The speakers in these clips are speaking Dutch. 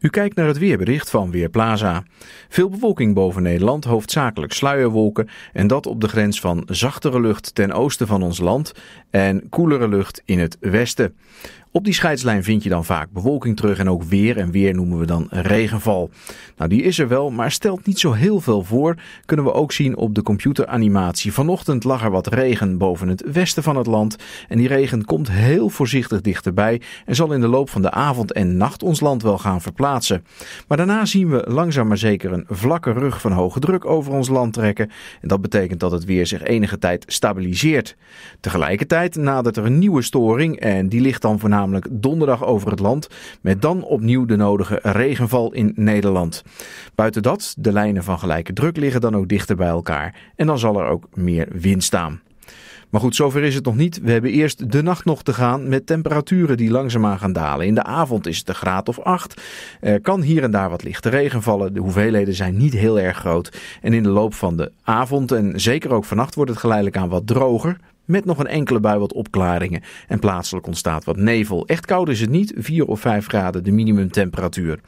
U kijkt naar het weerbericht van Weerplaza. Veel bewolking boven Nederland, hoofdzakelijk sluierwolken en dat op de grens van zachtere lucht ten oosten van ons land en koelere lucht in het westen. Op die scheidslijn vind je dan vaak bewolking terug en ook weer. En weer noemen we dan regenval. Nou, die is er wel, maar stelt niet zo heel veel voor. Kunnen we ook zien op de computeranimatie. Vanochtend lag er wat regen boven het westen van het land. En die regen komt heel voorzichtig dichterbij en zal in de loop van de avond en nacht ons land wel gaan verplaatsen. Maar daarna zien we langzaam maar zeker een vlakke rug van hoge druk over ons land trekken. En dat betekent dat het weer zich enige tijd stabiliseert. Tegelijkertijd nadert er een nieuwe storing en die ligt dan voornamelijk namelijk donderdag over het land, met dan opnieuw de nodige regenval in Nederland. Buiten dat, de lijnen van gelijke druk liggen dan ook dichter bij elkaar en dan zal er ook meer wind staan. Maar goed, zover is het nog niet. We hebben eerst de nacht nog te gaan met temperaturen die langzaamaan gaan dalen. In de avond is het een graad of 8. Er kan hier en daar wat lichte regen vallen. De hoeveelheden zijn niet heel erg groot. En in de loop van de avond en zeker ook vannacht wordt het geleidelijk aan wat droger. Met nog een enkele bui wat opklaringen. En plaatselijk ontstaat wat nevel. Echt koud is het niet. 4 of 5 graden de minimumtemperatuur.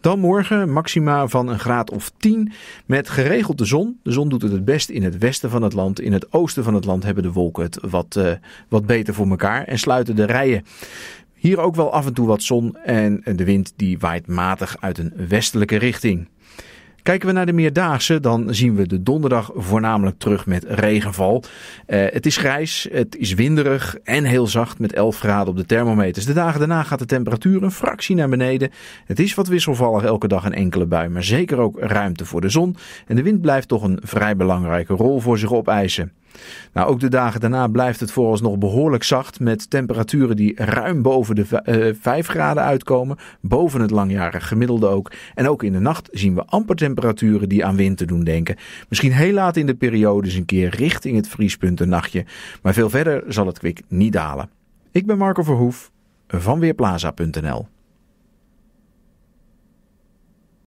Dan morgen maxima van een graad of 10 met geregeld de zon. De zon doet het het best in het westen van het land. In het oosten van het land hebben de wolken het wat, eh, wat beter voor elkaar en sluiten de rijen. Hier ook wel af en toe wat zon en de wind die waait matig uit een westelijke richting. Kijken we naar de meerdaagse, dan zien we de donderdag voornamelijk terug met regenval. Eh, het is grijs, het is winderig en heel zacht met 11 graden op de thermometers. De dagen daarna gaat de temperatuur een fractie naar beneden. Het is wat wisselvallig elke dag een enkele bui, maar zeker ook ruimte voor de zon. En de wind blijft toch een vrij belangrijke rol voor zich opeisen. Nou, ook de dagen daarna blijft het vooralsnog behoorlijk zacht met temperaturen die ruim boven de 5 eh, graden uitkomen, boven het langjarig gemiddelde ook. En ook in de nacht zien we amper temperaturen die aan wind te doen denken. Misschien heel laat in de periode eens een keer richting het vriespunt een nachtje, maar veel verder zal het kwik niet dalen. Ik ben Marco Verhoef van Weerplaza.nl.